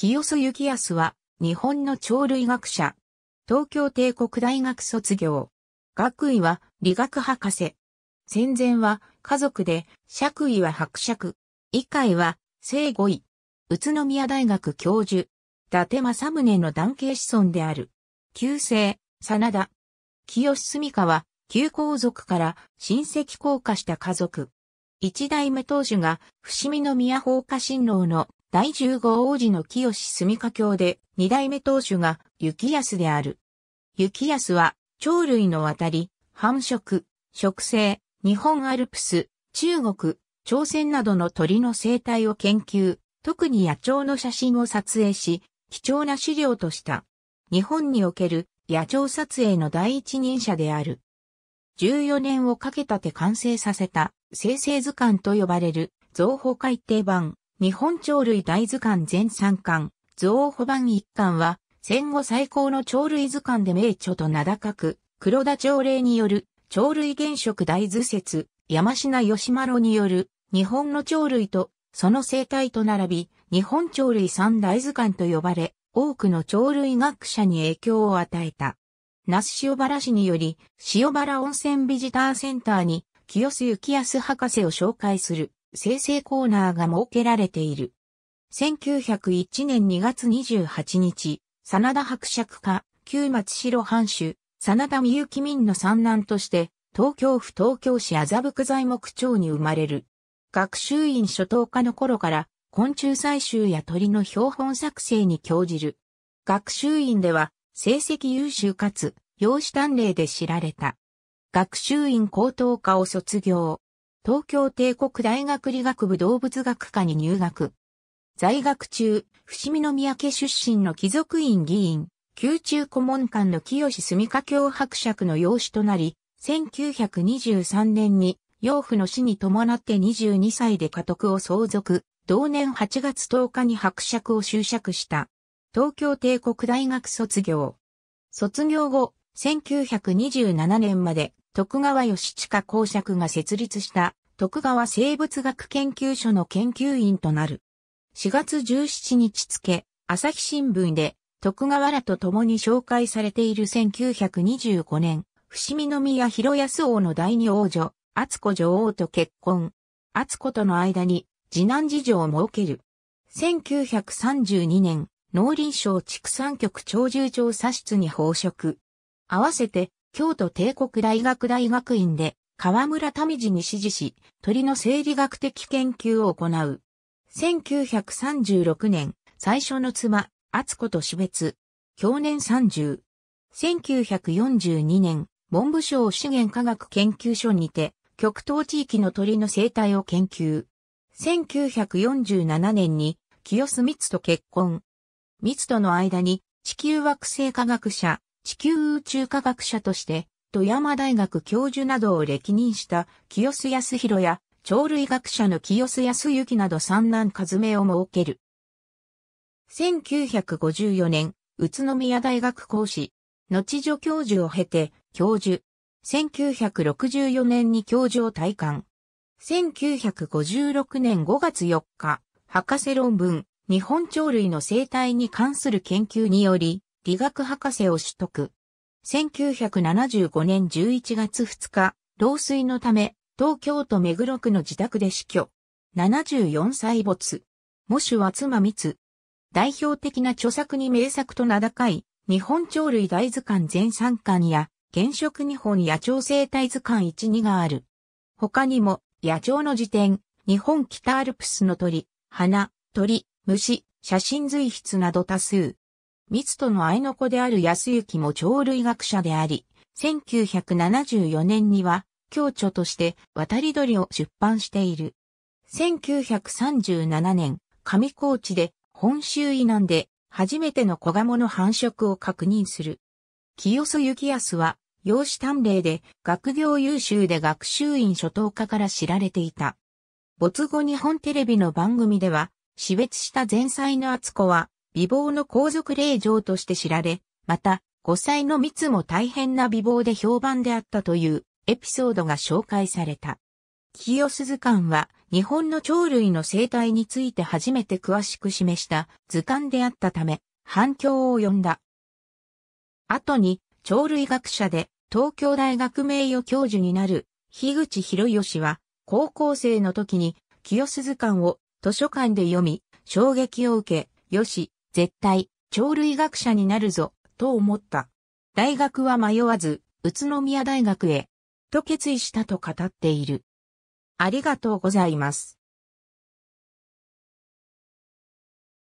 清須幸康は、日本の鳥類学者。東京帝国大学卒業。学位は理学博士。戦前は家族で、爵位は伯爵。以下は正五位。宇都宮大学教授。伊達政宗の男系子孫である。旧姓、真田。清澄は、旧皇族から親戚降下した家族。一代目当主が伏見宮放火新郎の第十五王子の清住家教で、二代目当主が、雪安である。雪安は、鳥類の渡り、繁殖、植生、日本アルプス、中国、朝鮮などの鳥の生態を研究、特に野鳥の写真を撮影し、貴重な資料とした。日本における野鳥撮影の第一人者である。14年をかけたて完成させた、生成図鑑と呼ばれる、造法改定版、日本鳥類大図鑑全3巻、王保版1巻は、戦後最高の鳥類図鑑で名著と名高く、黒田朝礼による、鳥類原色大図説、山品吉丸による、日本の鳥類と、その生態と並び、日本鳥類三大図鑑と呼ばれ、多くの鳥類学者に影響を与えた。那須塩原市により、塩原温泉ビジターセンターに、清須幸康博士を紹介する。生成コーナーが設けられている。1901年2月28日、真田伯爵家、旧松城藩主、真田美幸民の三男として、東京府東京市麻布区材木町に生まれる。学習院初等科の頃から、昆虫採集や鳥の標本作成に興じる。学習院では、成績優秀かつ、養子短麗で知られた。学習院高等科を卒業。東京帝国大学理学部動物学科に入学。在学中、伏見宮家出身の貴族院議員、宮中顧問官の清澄家教伯爵の養子となり、1923年に養父の死に伴って22歳で家督を相続、同年8月10日に伯爵を就職した。東京帝国大学卒業。卒業後、1927年まで徳川義親公爵が設立した徳川生物学研究所の研究員となる。4月17日付、朝日新聞で徳川らと共に紹介されている1925年、伏見宮広安王の第二王女、厚子女王と結婚。厚子との間に次男次女を設ける。1932年、農林省畜産局長住調査室に報職。合わせて、京都帝国大学大学院で河村民次に指示し、鳥の生理学的研究を行う。1936年、最初の妻、厚子と死別。去年30。1942年、文部省資源科学研究所にて、極東地域の鳥の生態を研究。1947年に、清須密と結婚。密との間に、地球惑星科学者、地球宇宙科学者として、富山大学教授などを歴任した清須康弘や鳥類学者の清須康幸など三男和名を設ける。1954年、宇都宮大学講師、後助教授を経て、教授。1964年に教授を退官。1956年5月4日、博士論文、日本鳥類の生態に関する研究により、理学博士を取得。1975年11月2日、老衰のため、東京都目黒区の自宅で死去。74歳没。喪主は妻密。代表的な著作に名作と名高い、日本鳥類大図鑑全3巻や、原色日本野鳥生態図鑑1、2がある。他にも、野鳥の辞典、日本北アルプスの鳥、花、鳥、虫、写真随筆など多数。密との愛の子である安幸も鳥類学者であり、1974年には、教著として渡り鳥を出版している。1937年、上高地で本州以南で初めての子ガモの繁殖を確認する。清須幸康は、養子探偵で学業優秀で学習院初等科から知られていた。没後日本テレビの番組では、死別した前妻の厚子は、美貌の皇族令嬢として知られ、また、五歳の密も大変な美貌で評判であったというエピソードが紹介された。清鈴図鑑は日本の鳥類の生態について初めて詳しく示した図鑑であったため反響を呼んだ。後に鳥類学者で東京大学名誉教授になる樋口博義は高校生の時に清鈴図鑑を図書館で読み衝撃を受け、よし、絶対、鳥類学者になるぞ、と思った。大学は迷わず、宇都宮大学へ、と決意したと語っている。ありがとうございます。